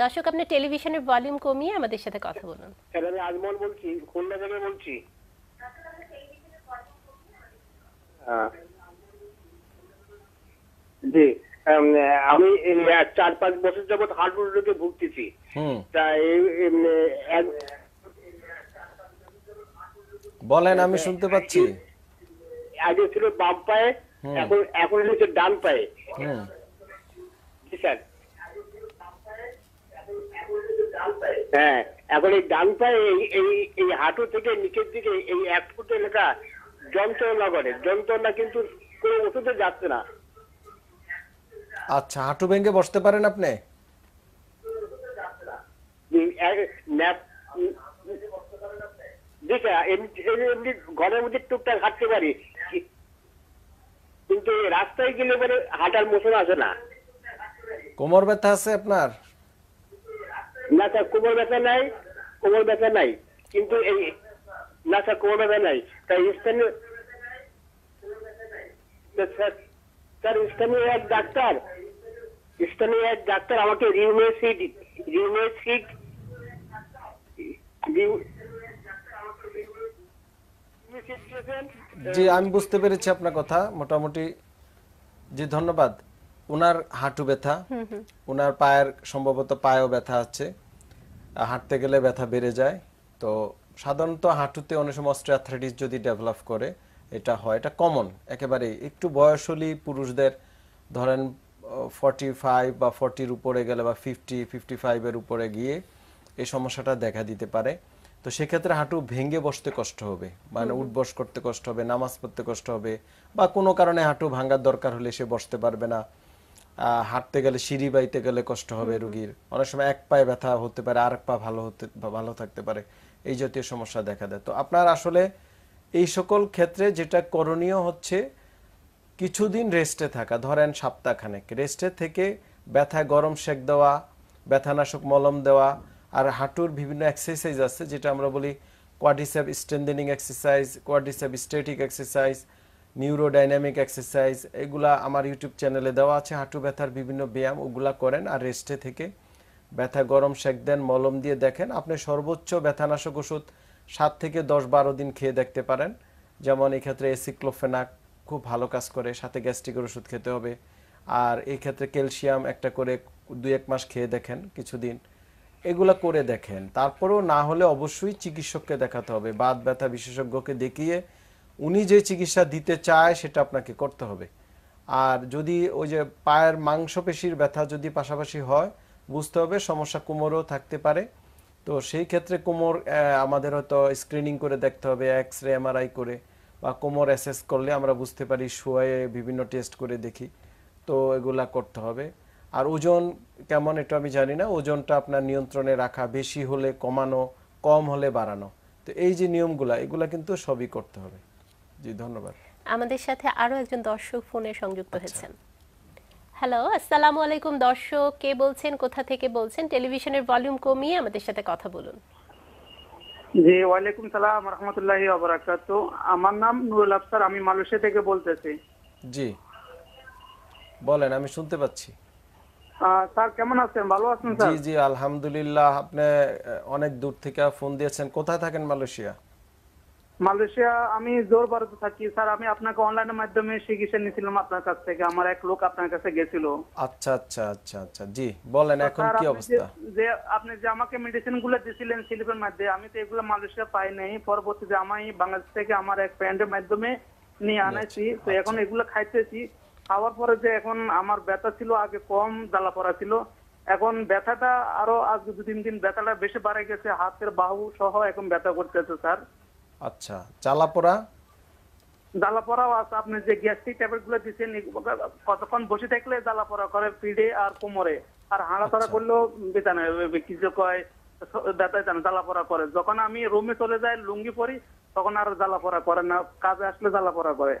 দর্শক আপনি টেলিভিশনের ভলিউম কমিয়ে আমাদের সাথে কথা বলুন স্যার আমি আজমল বলছি খুলনা থেকে বলছি হ্যাঁ। জি আমি চার পাঁচ বছর যাবৎ হার্টুর রোগে ভুগতেছি তা বলেন আমি শুনতে পাচ্ছি আগে ছিল বাম পায়ে হ্যাঁ। এখন এখন হচ্ছে ডান পায়ে হ্যাঁ। জি স্যার হ্যাঁ এখন এই ডান পায়ে এই এই হাঁটু থেকে নিচের দিকে এই এক ফুট এলাকা যন্ত্রণা করে যন্ত্রণা কিন্তু কোনো ওষুধে যাচ্ছে না আচ্ছা হাঁটু ভেঙে বসতে পারেন আপনি ঘরের মধ্যে টুকটাক হাঁটতে পারি কিন্তু রাস্তায় গেলে পরে হাঁটার মোশন আসে না কোমর ব্যথা আছে আপনার না স্যার কোমর ব্যথা নাই কোমর ব্যথা নাই কিন্তু এই না স্যার কোমর ব্যথা নাই তাই স্থানীয় স্যার স্থানীয় এক ডাক্তার স্থানীয় এক ডাক্তার আমাকে রিউমেসিড রিউমেসিড জি আমি বুঝতে পেরেছি আপনার কথা মোটামুটি জি ধন্যবাদ ওনার হাঁটু ব্যথা ওনার পায়ের সম্ভবত পায়েও ব্যথা আছে হাঁটতে গেলে ব্যথা বেড়ে যায় তো সাধারণত হাঁটুতে অনেক সময় অস্ট্রিয়াথ্রাইটিস যদি ডেভেলপ করে এটা হয় এটা কমন একেবারে একটু বয়স হলেই পুরুষদের ধরেন ফর্টি ফাইভ বা ফর্টির উপরে গেলে বা ফিফটি ফিফটি ফাইভের উপরে গিয়ে এই সমস্যাটা দেখা দিতে পারে তো সেক্ষেত্রে হাঁটু ভেঙে বসতে কষ্ট হবে মানে উঠবস করতে কষ্ট হবে নামাজ পড়তে কষ্ট হবে বা কোনো কারণে হাঁটু ভাঙার দরকার হলে সে বসতে পারবে না হাঁটতে গেলে সিঁড়ি বাইতে গেলে কষ্ট হবে রুগীর অনেক সময় এক পায়ে ব্যথা হতে পারে আর এক পা ভালো হতে ভালো থাকতে পারে এই জাতীয় সমস্যা দেখা দেয় তো আপনার আসলে এই সকল ক্ষেত্রে যেটা করণীয় হচ্ছে কিছুদিন রেস্টে থাকা ধরেন সপ্তাহখানেক রেস্টে থেকে ব্যথা গরম সেক দেওয়া ব্যথানাশক মলম দেওয়া আর হাঁটুর বিভিন্ন এক্সারসাইজ আছে যেটা আমরা বলি quadriceps strengthening exercise quadriceps static exercise neurodynamic exercise এগুলা আমার ইউটিউব চ্যানেলে দেওয়া আছে হাঁটু ব্যথার বিভিন্ন ব্যায়াম ওগুলা করেন আর রেস্টে থেকে ব্যথা গরম সেঁক দেন মলম দিয়ে দেখেন আপনি সর্বোচ্চ ব্যথানাশক ওষুধ সাত থেকে দশ বারো দিন খেয়ে দেখতে পারেন যেমন এক্ষেত্রে এসিক্লোফেনাক খুব ভালো কাজ করে সাথে গ্যাস্ট্রিকের ওষুধ খেতে হবে আর এই ক্ষেত্রে ক্যালসিয়াম একটা করে দু এক মাস খেয়ে দেখেন কিছুদিন এগুলা করে দেখেন তারপরেও না হলে অবশ্যই চিকিৎসককে দেখাতে হবে বাত ব্যথা বিশেষজ্ঞকে দেখিয়ে উনি যে চিকিৎসা দিতে চায় সেটা আপনাকে করতে হবে আর যদি ওই যে পায়ের মাংসপেশির ব্যথা যদি পাশাপাশি হয় বুঝতে হবে সমস্যা কোমরও থাকতে পারে তো সেই ক্ষেত্রে কোমর আমাদের হয়তো স্ক্রিনিং করে দেখতে হবে এক্স রে এমআরআই করে বা কোমর অ্যাসেস করলে আমরা বুঝতে পারি শুয়ে বিভিন্ন টেস্ট করে দেখি তো এগুলা করতে হবে আর ওজন কেমন এটা আমি জানি না ওজনটা আপনার নিয়ন্ত্রণে রাখা বেশি হলে কমানো কম হলে বাড়ানো তো এই যে নিয়মগুলা এগুলা কিন্তু সবই করতে হবে জি ধন্যবাদ আমাদের সাথে আরো একজন দর্শক ফোনে সংযুক্ত আচ্ছা। হয়েছেন হ্যালো আসসালামু আলাইকুম দর্শক কে বলছেন কোথা থেকে বলছেন টেলিভিশনের ভলিউম কমিয়ে আমাদের সাথে কথা বলুন জি ওয়ালাইকুম সালাম রহমতুল্লাহি ওবারাকাত আমার নাম নুরুল আফসার আমি মালয়েশিয়া থেকে বলতেছি জি বলেন আমি শুনতে পাচ্ছি স্যার কেমন আছেন ভালো আছেন স্যার জি জি আলহামদুলিল্লাহ আপনি অনেক দূর থেকে ফোন দিয়েছেন কোথায় থাকেন মালয়েশিয়া মালয়েশিয়া আমি জোর ভারতে থাকি স্যার আমি আপনাকে অনলাইনের মাধ্যমে চিকিৎসা নিয়েছিলাম আপনার কাছ থেকে আমার এক লোক আপনার কাছে গেছিল আচ্ছা আচ্ছা আচ্ছা আচ্ছা জি বলেন এখন কি অবস্থা যে আপনি যে আমাকে মেডিসিন গুলো দিয়েছিলেন সিলিপের মধ্যে আমি তো এগুলো মালয়েশিয়া পাই নাই পরবর্তীতে আমি বাংলাদেশ থেকে আমার এক ফ্রেন্ডের মাধ্যমে নিয়ে আনেছি আচ্ছা। তো এখন এগুলো খাইতেছি খাওয়ার পরে যে এখন আমার ব্যথা ছিল আগে কম জ্বালা পড়া ছিল এখন ব্যথাটা আরো আজ দু তিন দিন ব্যথাটা বেশি বাড়ে গেছে হাতের বাহু সহ এখন ব্যথা করতেছে স্যার আচ্ছা জ্বালা পড়া জ্বালা পড়াও আছে আপনি যে গ্যাস্ট্রিক ট্যাবলেট গুলো দিচ্ছেন কতক্ষণ বসে থাকলে জ্বালা পড়া করে পিড়ে আর কোমরে আর হাঁড়াচড়া আচ্ছা। করলেও বেতানে কিছু কয় ব্যথায় জ্বালা পড়া করে যখন আমি রুমে চলে যাই লুঙ্গি পরি তখন আর জ্বালা পড়া করে না কাজে আসলে জ্বালা পড়া করে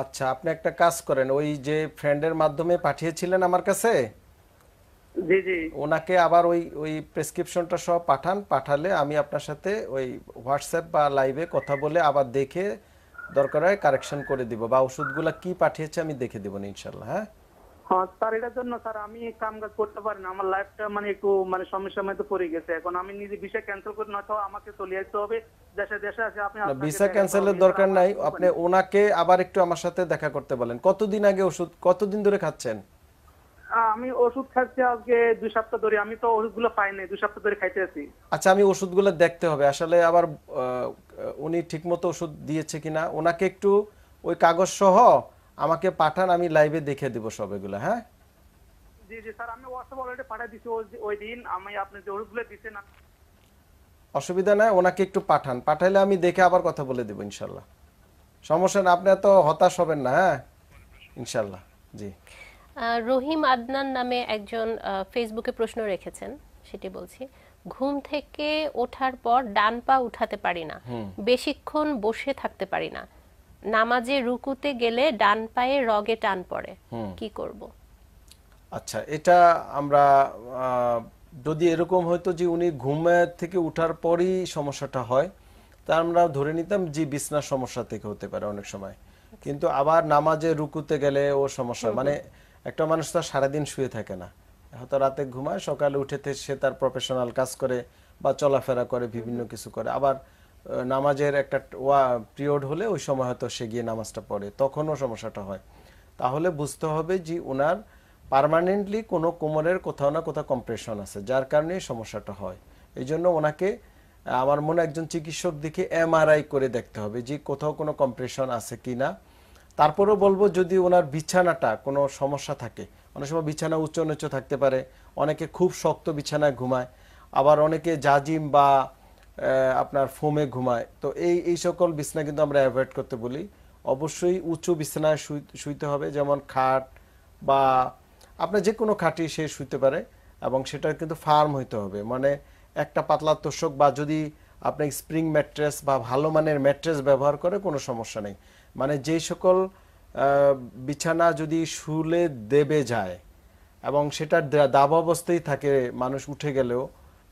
আচ্ছা আপনি একটা কাজ করেন ওই যে ফ্রেন্ডের মাধ্যমে পাঠিয়েছিলেন আমার কাছে জি জি ওনাকে আবার ওই ওই প্রেসক্রিপশনটা সব পাঠান পাঠালে আমি আপনার সাথে ওই হোয়াটসঅ্যাপ বা লাইভে কথা বলে আবার দেখে দরকার হয় কারেকশন করে দিব বা ওষুধগুলো কি পাঠিয়েছে আমি দেখে দেবো ইনশাল্লাহ হ্যাঁ হ্যাঁ, স্যার এটার জন্য স্যার আমি কাম কাজ করতে পারি না আমার লাইফটা মানে একটু মানে সমস্যার মধ্যে পড়ে গেছে এখন আমি নিজে ভিসা ক্যান্সেল করে না আমাকে চলে আসতে হবে দেশে দেশে আছে আপনি ভিসা ক্যান্সেলের দরকার নাই আপনি ওনাকে আবার একটু আমার সাথে দেখা করতে বলেন কতদিন আগে ওষুধ কতদিন ধরে খাচ্ছেন আমি ওষুধ খাচ্ছি আজকে দুই সপ্তাহ ধরে আমি তো ওষুধগুলো পাই নাই দুই সপ্তাহ ধরে খাইতে আছি আচ্ছা আমি ওষুধগুলো দেখতে হবে আসলে আবার উনি ঠিকমতো ওষুধ দিয়েছে কিনা ওনাকে একটু ওই কাগজ সহ আমাকে পাঠান আমি লাইভে দেখে দেব সব এগুলো হ্যাঁ অসুবিধা নাই ওনাকে একটু পাঠান পাঠাইলে আমি দেখে আবার কথা বলে ইনশাল্লাহ সমস্যা না আপনি এত হতাশ হবেন না হ্যাঁ ইনশাল্লাহ জি রহিম আদনান নামে একজন ফেসবুকে প্রশ্ন রেখেছেন সেটি বলছি ঘুম থেকে ওঠার পর ডান পা উঠাতে পারি না বেশিক্ষণ বসে থাকতে পারি না নামাজে রুকুতে গেলে ডান পায়ে রগে টান পড়ে কি করব আচ্ছা এটা আমরা যদি এরকম হয়তো যে উনি ঘুমে থেকে উঠার পরই সমস্যাটা হয় তা আমরা ধরে নিতাম যে বিছনার সমস্যা থেকে হতে পারে অনেক সময় কিন্তু আবার নামাজে রুকুতে গেলে ও সমস্যা মানে একটা মানুষ তো সারাদিন শুয়ে থাকে না হয়তো রাতে ঘুমায় সকালে উঠেতে সে তার প্রফেশনাল কাজ করে বা চলাফেরা করে বিভিন্ন কিছু করে আবার নামাজের একটা ওয়া পিরিয়ড হলে ওই সময় হয়তো সে গিয়ে নামাজটা পড়ে তখনও সমস্যাটা হয় তাহলে বুঝতে হবে যে ওনার পারমানেন্টলি কোনো কোমরের কোথাও না কোথাও কম্প্রেশন আছে যার কারণে সমস্যাটা হয় এই জন্য ওনাকে আমার মনে একজন চিকিৎসক দেখে এমআরআই করে দেখতে হবে যে কোথাও কোনো কম্প্রেশন আছে কি না তারপরেও বলবো যদি ওনার বিছানাটা কোনো সমস্যা থাকে অনেক সময় বিছানা উচ্চ নিচু থাকতে পারে অনেকে খুব শক্ত বিছানায় ঘুমায় আবার অনেকে জাজিম বা আপনার ফোমে ঘুমায় তো এই এই সকল বিছানা কিন্তু আমরা অ্যাভয়েড করতে বলি অবশ্যই উঁচু বিছানায় শুইতে হবে যেমন খাট বা আপনার যে কোনো খাটি সে শুইতে পারে এবং সেটা কিন্তু ফার্ম হইতে হবে মানে একটা পাতলা তোষক বা যদি আপনি স্প্রিং ম্যাট্রেস বা ভালো মানের ম্যাট্রেস ব্যবহার করে কোনো সমস্যা নেই মানে যেই সকল বিছানা যদি শুলে দেবে যায় এবং সেটার দাব অবস্থায় থাকে মানুষ উঠে গেলেও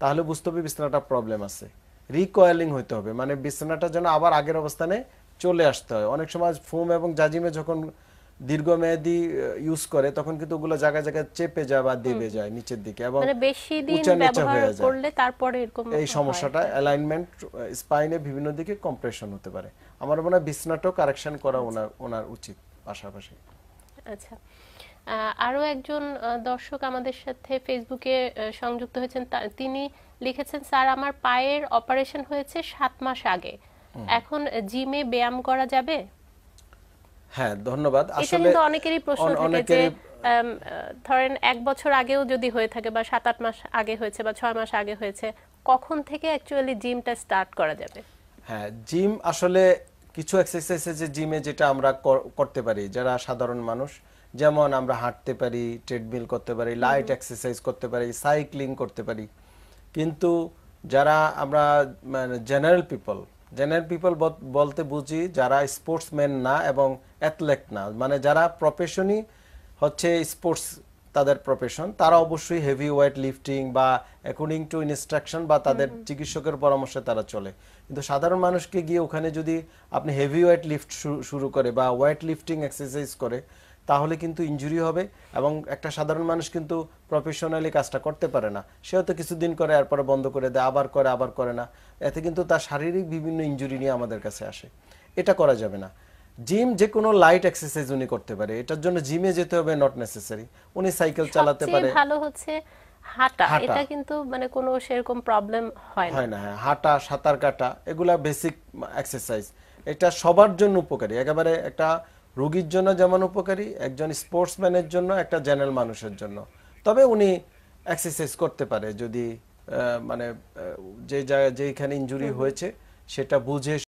তাহলে বুঝতে হবে বিছানাটা প্রবলেম আছে রিকয়েলিং হইতে হবে মানে বিছানাটা যেন আবার আগের অবস্থানে চলে আসতে হয় অনেক সময় ফোম এবং জাজিমে যখন দীর্ঘমেয়াদী ইউজ করে তখন কিন্তু ওগুলো জায়গায় জায়গায় চেপে যায় বা দেবে যায় নিচের দিকে এবং মানে বেশি দিন ব্যবহার করলে তারপরে এরকম এই সমস্যাটা অ্যালাইনমেন্ট স্পাইনে বিভিন্ন দিকে কম্প্রেশন হতে পারে আমার মনে হয় বিছানাটাও কারেকশন করা আচ্ছা। ওনার উচিত পাশাপাশি আচ্ছা আরও একজন দর্শক আমাদের সাথে ফেসবুকে সংযুক্ত হয়েছেন তিনি লিখেছেন স্যার আমার পায়ের অপারেশন হয়েছে সাত মাস আগে এখন জিমে ব্যায়াম করা যাবে হ্যাঁ ধন্যবাদ আসলে অনেকেরই প্রশ্ন থাকে যে ধরেন এক বছর আগেও যদি হয়ে থাকে বা সাত আট মাস আগে হয়েছে বা ছয় মাস আগে হয়েছে কখন থেকে অ্যাকচুয়ালি জিমটা স্টার্ট করা যাবে হ্যাঁ জিম আসলে কিছু এক্সারসাইজ আছে জিমে যেটা আমরা করতে পারি যারা সাধারণ মানুষ যেমন আমরা হাঁটতে পারি ট্রেডমিল করতে পারি লাইট এক্সারসাইজ করতে পারি সাইক্লিং করতে পারি কিন্তু যারা আমরা মানে জেনারেল পিপল জেনারেল পিপল বলতে বুঝি যারা স্পোর্টসম্যান না এবং অ্যাথলেট না মানে যারা প্রফেশনই হচ্ছে স্পোর্টস তাদের প্রফেশন তারা অবশ্যই হেভি ওয়েট লিফটিং বা অ্যাকর্ডিং টু ইনস্ট্রাকশন বা তাদের চিকিৎসকের পরামর্শে তারা চলে কিন্তু সাধারণ মানুষকে গিয়ে ওখানে যদি আপনি হেভি ওয়েট লিফট শুরু করে বা ওয়েট লিফটিং এক্সারসাইজ করে তাহলে কিন্তু ইঞ্জুরি হবে এবং একটা সাধারণ মানুষ কিন্তু প্রফেশনালি কাজটা করতে পারে না সে হয়তো কিছুদিন করে এরপরে বন্ধ করে দেয় আবার করে আবার করে না এতে কিন্তু তার শারীরিক বিভিন্ন ইঞ্জুরি নিয়ে আমাদের কাছে আসে এটা করা যাবে না জিম যে কোনো লাইট এক্সারসাইজ উনি করতে পারে এটার জন্য জিমে যেতে হবে নট নেসেসারি উনি সাইকেল চালাতে পারে ভালো হচ্ছে হাঁটা এটা কিন্তু মানে কোনো সেরকম প্রবলেম হয় না হয় না হ্যাঁ। হাঁটা সাঁতার কাটা এগুলা বেসিক এক্সারসাইজ এটা সবার জন্য উপকারী একেবারে একটা রোগীর জন্য যেমন উপকারী একজন স্পোর্টসম্যানের জন্য একটা জেনারেল মানুষের জন্য তবে উনি এক্সারসাইজ করতে পারে যদি মানে যে জায়গায় যেখানে ইনজুরি হয়েছে সেটা বুঝে